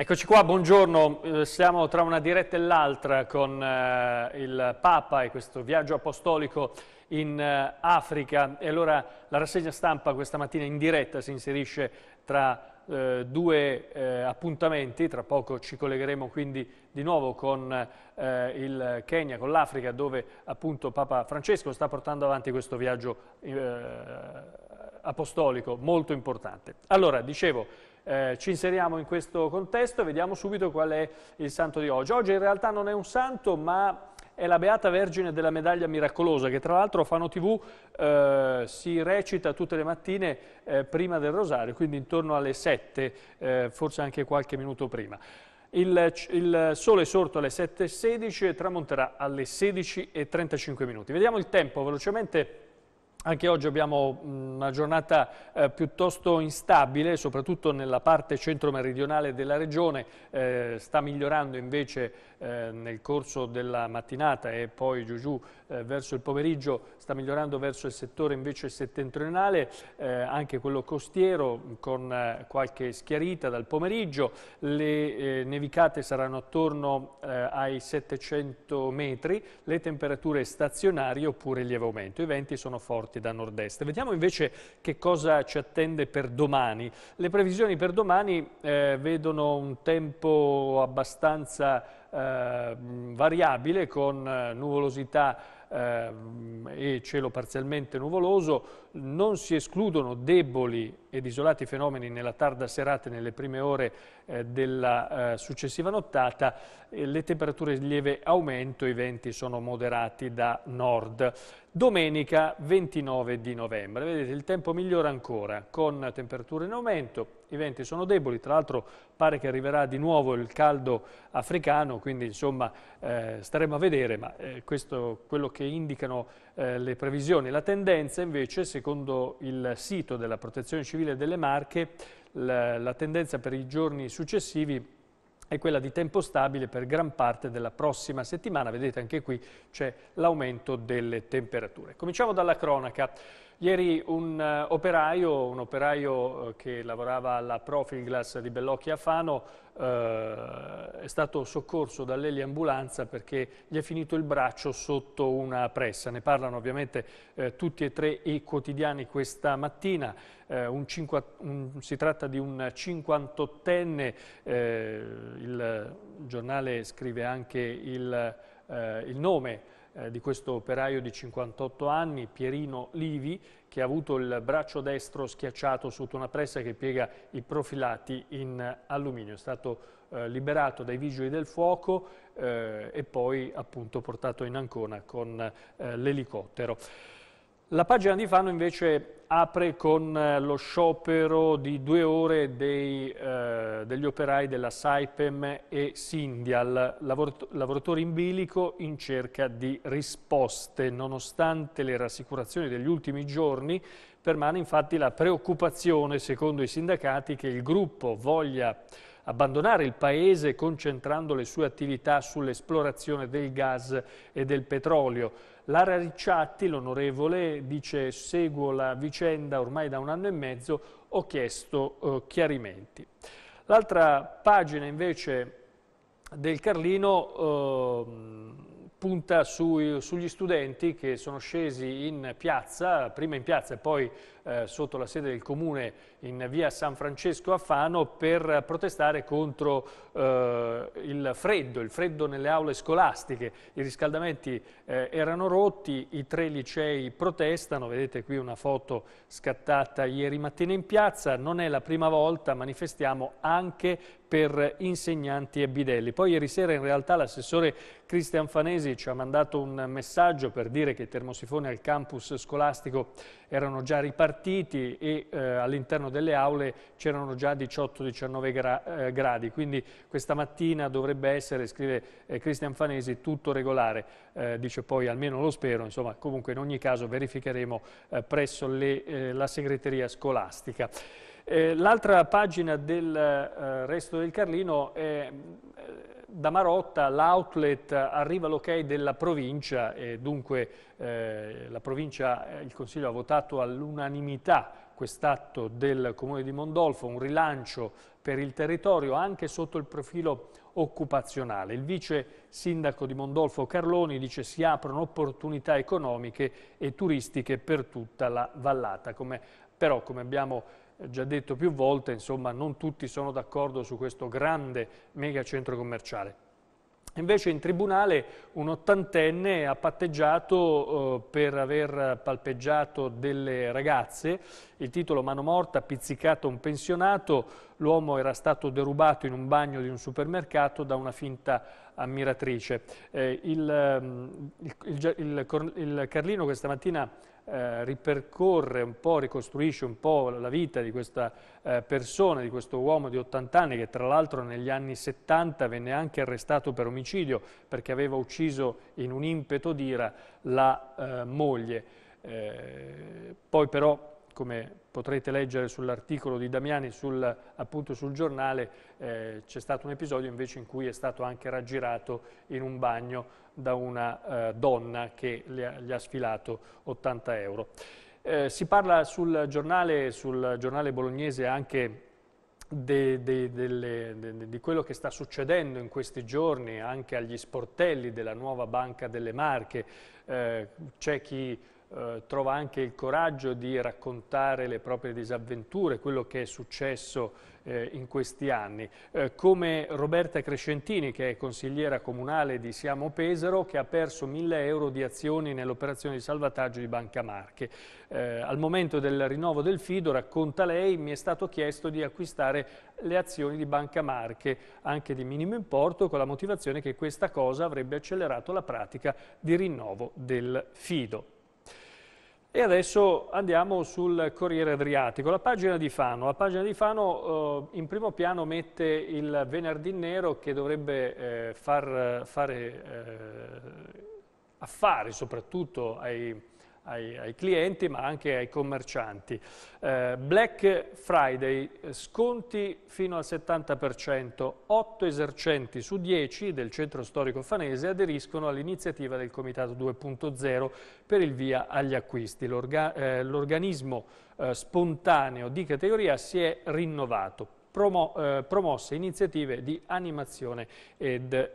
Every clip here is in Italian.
Eccoci qua, buongiorno, eh, siamo tra una diretta e l'altra con eh, il Papa e questo viaggio apostolico in eh, Africa e allora la rassegna stampa questa mattina in diretta si inserisce tra eh, due eh, appuntamenti, tra poco ci collegheremo quindi di nuovo con eh, il Kenya, con l'Africa, dove appunto Papa Francesco sta portando avanti questo viaggio eh, apostolico molto importante. Allora, dicevo, eh, ci inseriamo in questo contesto e vediamo subito qual è il santo di oggi. Oggi in realtà non è un santo, ma è la Beata Vergine della Medaglia Miracolosa, che tra l'altro Fano TV eh, si recita tutte le mattine eh, prima del rosario, quindi intorno alle 7, eh, forse anche qualche minuto prima. Il, il sole è sorto alle 7.16 e tramonterà alle 16.35 minuti. Vediamo il tempo velocemente anche oggi abbiamo una giornata eh, piuttosto instabile, soprattutto nella parte centro-meridionale della regione, eh, sta migliorando invece eh, nel corso della mattinata e poi giù giù eh, verso il pomeriggio, sta migliorando verso il settore invece settentrionale, eh, anche quello costiero con eh, qualche schiarita dal pomeriggio, le nevicate saranno attorno ai 700 metri, le temperature stazionarie oppure lieve aumento, i venti sono forti forti da nord-est. Vediamo invece che cosa ci attende per domani. Le previsioni per domani eh, vedono un tempo abbastanza eh, variabile con eh, nuvolosità ehm, e cielo parzialmente nuvoloso, non si escludono deboli ed isolati fenomeni nella tarda serata e nelle prime ore eh, della eh, successiva nottata, eh, le temperature in lieve aumento, i venti sono moderati da nord. Domenica 29 di novembre, vedete il tempo migliora ancora con temperature in aumento, i venti sono deboli, tra l'altro pare che arriverà di nuovo il caldo africano, quindi insomma eh, staremo a vedere, ma eh, questo, quello che che indicano eh, le previsioni. La tendenza invece, secondo il sito della Protezione Civile delle Marche, la, la tendenza per i giorni successivi è quella di tempo stabile per gran parte della prossima settimana. Vedete anche qui c'è l'aumento delle temperature. Cominciamo dalla cronaca. Ieri un eh, operaio, un operaio eh, che lavorava alla Profilglass di Bellocchi a Fano eh, è stato soccorso dall'Eli Ambulanza perché gli è finito il braccio sotto una pressa. Ne parlano ovviamente eh, tutti e tre i quotidiani questa mattina. Eh, un cinqua, un, si tratta di un 58enne, eh, il giornale scrive anche il, il nome eh, di questo operaio di 58 anni, Pierino Livi, che ha avuto il braccio destro schiacciato sotto una pressa che piega i profilati in alluminio. È stato eh, liberato dai vigili del fuoco eh, e poi appunto portato in Ancona con eh, l'elicottero. La pagina di Fano invece apre con eh, lo sciopero di due ore dei, eh, degli operai della Saipem e Sindial, lavoratori in bilico in cerca di risposte. Nonostante le rassicurazioni degli ultimi giorni, permane infatti la preoccupazione, secondo i sindacati, che il gruppo voglia abbandonare il paese concentrando le sue attività sull'esplorazione del gas e del petrolio. Lara Ricciatti, l'onorevole, dice seguo la vicenda ormai da un anno e mezzo, ho chiesto eh, chiarimenti. L'altra pagina invece del Carlino... Eh, punta sui, sugli studenti che sono scesi in piazza, prima in piazza e poi eh, sotto la sede del comune in via San Francesco a Fano per protestare contro eh, il freddo, il freddo nelle aule scolastiche. I riscaldamenti eh, erano rotti, i tre licei protestano, vedete qui una foto scattata ieri mattina in piazza, non è la prima volta, manifestiamo anche per insegnanti e bidelli. Poi ieri sera in realtà l'assessore Cristian Fanesi ci ha mandato un messaggio per dire che i termosifoni al campus scolastico erano già ripartiti e eh, all'interno delle aule c'erano già 18-19 gra eh, gradi, quindi questa mattina dovrebbe essere, scrive eh, Cristian Fanesi, tutto regolare. Eh, dice poi, almeno lo spero, insomma comunque in ogni caso verificheremo eh, presso le, eh, la segreteria scolastica. Eh, l'altra pagina del eh, resto del Carlino è eh, da Marotta l'outlet arriva l'ok della provincia e dunque eh, la provincia, il Consiglio ha votato all'unanimità quest'atto del Comune di Mondolfo, un rilancio per il territorio anche sotto il profilo occupazionale. Il vice sindaco di Mondolfo Carloni dice si aprono opportunità economiche e turistiche per tutta la vallata, come, però come abbiamo già detto più volte, insomma, non tutti sono d'accordo su questo grande megacentro commerciale. Invece in tribunale un ottantenne ha patteggiato eh, per aver palpeggiato delle ragazze, il titolo Mano morta, ha pizzicato un pensionato, l'uomo era stato derubato in un bagno di un supermercato da una finta ammiratrice. Eh, il, ehm, il, il, il Carlino questa mattina eh, ripercorre un po', ricostruisce un po' la vita di questa eh, persona, di questo uomo di 80 anni che tra l'altro negli anni 70 venne anche arrestato per omicidio perché aveva ucciso in un impeto d'ira la eh, moglie. Eh, poi però come potrete leggere sull'articolo di Damiani sul, appunto sul giornale, eh, c'è stato un episodio invece in cui è stato anche raggirato in un bagno da una eh, donna che ha, gli ha sfilato 80 euro. Eh, si parla sul giornale, sul giornale bolognese anche De, de, delle, de, di quello che sta succedendo in questi giorni anche agli sportelli della nuova Banca delle Marche. Eh, c'è chi eh, trova anche il coraggio di raccontare le proprie disavventure, quello che è successo eh, in questi anni. Eh, come Roberta Crescentini, che è consigliera comunale di Siamo Pesaro, che ha perso 1000 euro di azioni nell'operazione di salvataggio di Banca Marche. Eh, al momento del rinnovo del Fido, racconta lei, mi è stato chiesto di acquistare le azioni di Banca Marche, anche di minimo importo, con la motivazione che questa cosa avrebbe accelerato la pratica di rinnovo del Fido. E adesso andiamo sul Corriere Adriatico, la pagina di Fano. La pagina di Fano eh, in primo piano mette il venerdì nero che dovrebbe eh, far eh, fare eh, affari soprattutto ai ai, ai clienti ma anche ai commercianti. Eh, Black Friday, eh, sconti fino al 70%, 8 esercenti su 10 del centro storico fanese aderiscono all'iniziativa del Comitato 2.0 per il via agli acquisti. Eh, l'organismo eh, spontaneo di categoria si è rinnovato promo, eh, promosse iniziative di animazione,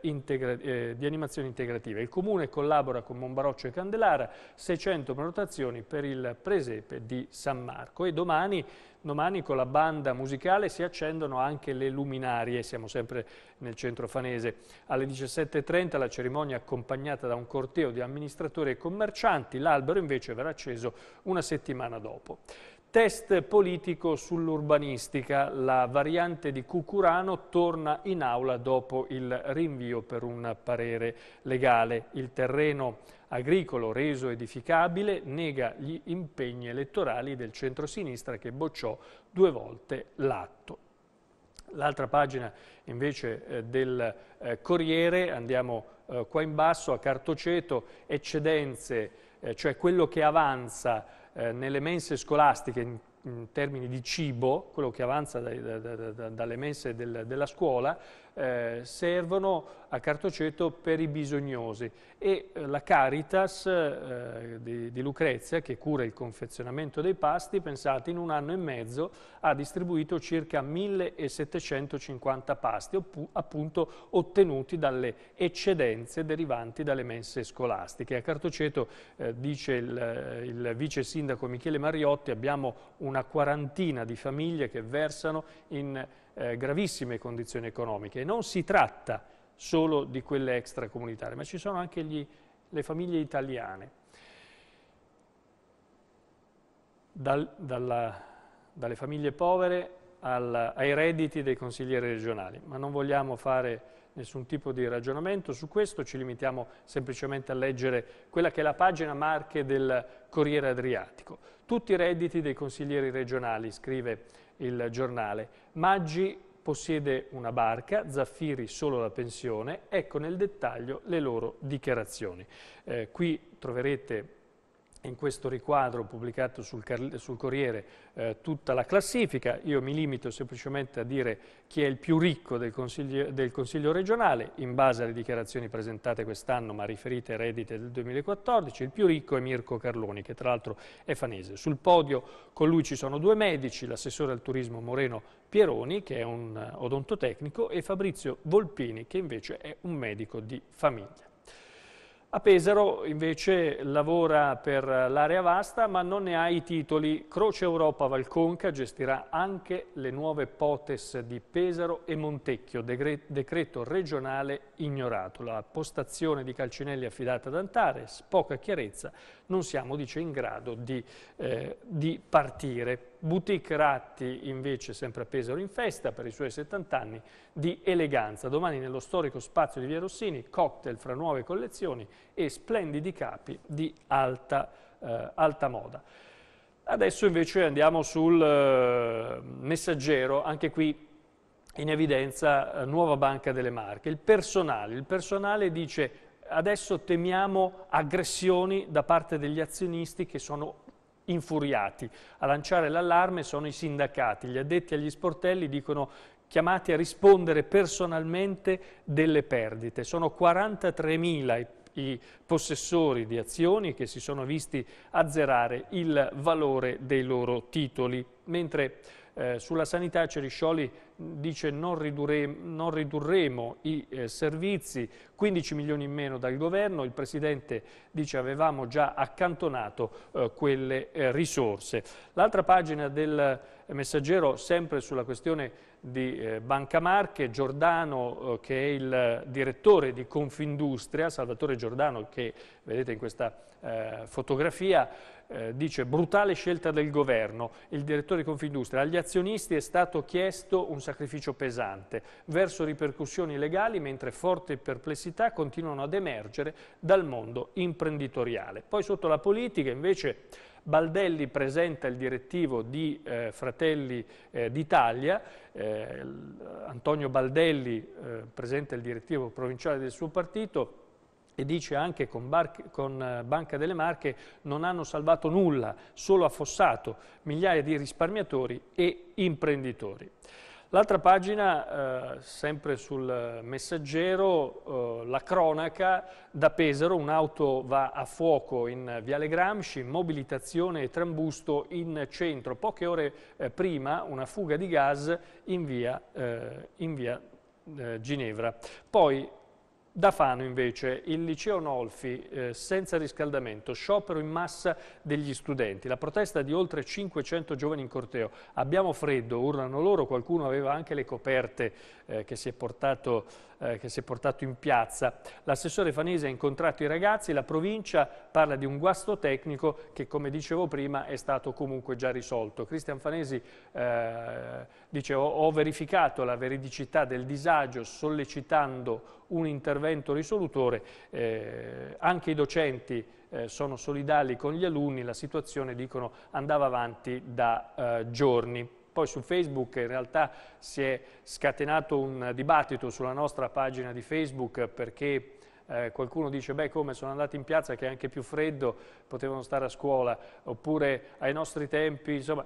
integra eh, di animazione integrativa. Il Comune collabora con Monbaroccio e Candelara, 600 prenotazioni per il presepe di San Marco e domani domani con la banda musicale si accendono anche le luminarie, siamo sempre nel centro fanese. Alle 17.30 la cerimonia accompagnata da un corteo di amministratori e commercianti, l'albero invece verrà acceso una settimana dopo. Test politico sull'urbanistica, la variante di Cucurano torna in aula dopo il rinvio per un parere legale. Il terreno agricolo reso edificabile nega gli impegni elettorali del centrosinistra che bocciò due volte l'atto. L'altra pagina invece eh, del eh, Corriere, andiamo eh, qua in basso, a Cartoceto, eccedenze, cioè quello che avanza eh, nelle mense scolastiche in in termini di cibo, quello che avanza dai, da, da, dalle messe del, della scuola, eh, servono a Cartoceto per i bisognosi e eh, la Caritas eh, di, di, Lucrezia, che cura il confezionamento dei pasti, pensate in un anno e mezzo ha distribuito circa 1750 pasti appunto ottenuti dalle eccedenze derivanti dalle messe scolastiche. A Cartoceto, eh, dice il, il vice sindaco Michele Mariotti, abbiamo un una quarantina di famiglie che versano in eh, gravissime condizioni economiche. E non si tratta solo di quelle extracomunitarie, ma ci sono anche gli, le famiglie italiane. Dal, dalla, dalle famiglie povere al, ai redditi dei consiglieri regionali, ma non vogliamo fare nessun tipo di ragionamento su questo, ci limitiamo semplicemente a leggere quella che è la pagina marche del Corriere Adriatico. Tutti i redditi dei consiglieri regionali, scrive il giornale. Maggi possiede una barca, Zaffiri solo la pensione, ecco nel dettaglio le loro dichiarazioni. Eh, qui troverete in questo riquadro pubblicato sul, sul Corriere eh, tutta la classifica, io mi limito semplicemente a dire chi è il più ricco del Consiglio, del consiglio regionale, in base alle dichiarazioni presentate quest'anno ma riferite a reddite del 2014, il più ricco è Mirko Carloni che tra l'altro è fanese. Sul podio con lui ci sono due medici, l'assessore al turismo Moreno Pieroni che è un eh, odontotecnico e Fabrizio Volpini che invece è un medico di famiglia. A Pesaro invece lavora per l'area vasta ma non ne ha i titoli. Croce Europa Valconca gestirà anche le nuove potes di Pesaro e Montecchio, decreto regionale ignorato. La postazione di Calcinelli affidata ad Antares, poca chiarezza, non siamo dice in grado di, eh, di partire. Boutique Ratti invece sempre a Pesaro in festa per i suoi 70 anni di eleganza. Domani nello storico spazio di Via Rossini, cocktail fra nuove collezioni e splendidi capi di alta, eh, alta moda. Adesso invece andiamo sul eh, messaggero, anche qui in evidenza eh, Nuova Banca delle Marche. Il personale, il personale dice adesso temiamo aggressioni da parte degli azionisti che sono infuriati. A lanciare l'allarme sono i sindacati. Gli addetti agli sportelli dicono chiamati a rispondere personalmente delle perdite. Sono 43.000 i possessori di azioni che si sono visti azzerare il valore dei loro titoli, mentre eh, sulla sanità Ceriscioli dice non, ridurre, non ridurremo i eh, servizi, 15 milioni in meno dal governo, il Presidente dice avevamo già accantonato eh, quelle eh, risorse. L'altra pagina del eh, messaggero sempre sulla questione di eh, Banca Marche, Giordano che è il direttore di Confindustria, Salvatore Giordano che vedete in questa fotografia, eh, dice brutale scelta del governo, il direttore di Confindustria, agli azionisti è stato chiesto un sacrificio pesante verso ripercussioni legali mentre forti perplessità continuano ad emergere dal mondo imprenditoriale. Poi sotto la politica invece Baldelli presenta il direttivo di eh, Fratelli eh, d'Italia, eh, Antonio Baldelli eh, presenta il direttivo provinciale del suo partito, e dice anche con, Bar con eh, Banca delle Marche non hanno salvato nulla, solo affossato migliaia di risparmiatori e imprenditori. L'altra pagina, eh, sempre sul messaggero, eh, la cronaca, da Pesaro un'auto va a fuoco in Viale Gramsci, mobilitazione e trambusto in centro. Poche ore eh, prima una fuga di gas in via, eh, in via eh, Ginevra. Poi da Fano invece, il liceo Nolfi eh, senza riscaldamento, sciopero in massa degli studenti, la protesta di oltre 500 giovani in corteo, abbiamo freddo, urlano loro, qualcuno aveva anche le coperte eh, che, si portato, eh, che, si è portato, in piazza. L'assessore Fanese ha incontrato i ragazzi, la provincia parla di un guasto tecnico che come dicevo prima è stato comunque già risolto. Cristian Fanesi eh, dice ho, ho verificato la veridicità del disagio sollecitando un intervento risolutore, eh, anche i docenti eh, sono solidali con gli alunni, la situazione dicono andava avanti da eh, giorni. Poi su Facebook in realtà si è scatenato un dibattito sulla nostra pagina di Facebook perché eh, qualcuno dice beh come sono andati in piazza che è anche più freddo, potevano stare a scuola, oppure ai nostri tempi, insomma,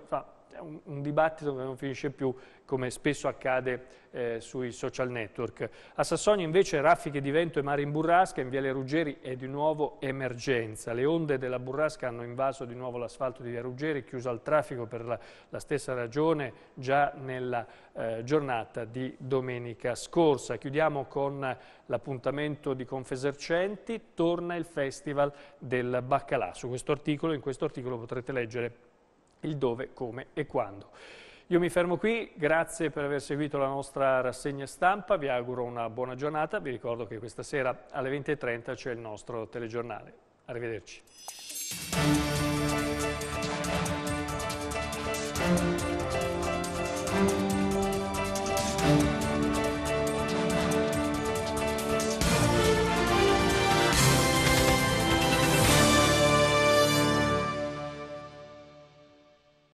un, un dibattito che non finisce più, come spesso accade eh, sui social network. A Sassonia invece raffiche di vento e mare in burrasca, in Viale Ruggeri è di nuovo emergenza. Le onde della burrasca hanno invaso di nuovo l'asfalto di Via Ruggeri, chiuso al traffico per la, la stessa ragione già nella eh, giornata di domenica scorsa. Chiudiamo con l'appuntamento di Confesercenti, torna il Festival del Baccalà. Su questo articolo, in questo articolo potrete leggere il dove, come e quando. Io mi fermo qui, grazie per aver seguito la nostra rassegna stampa, vi auguro una buona giornata, vi ricordo che questa sera alle 20.30 c'è il nostro telegiornale. Arrivederci.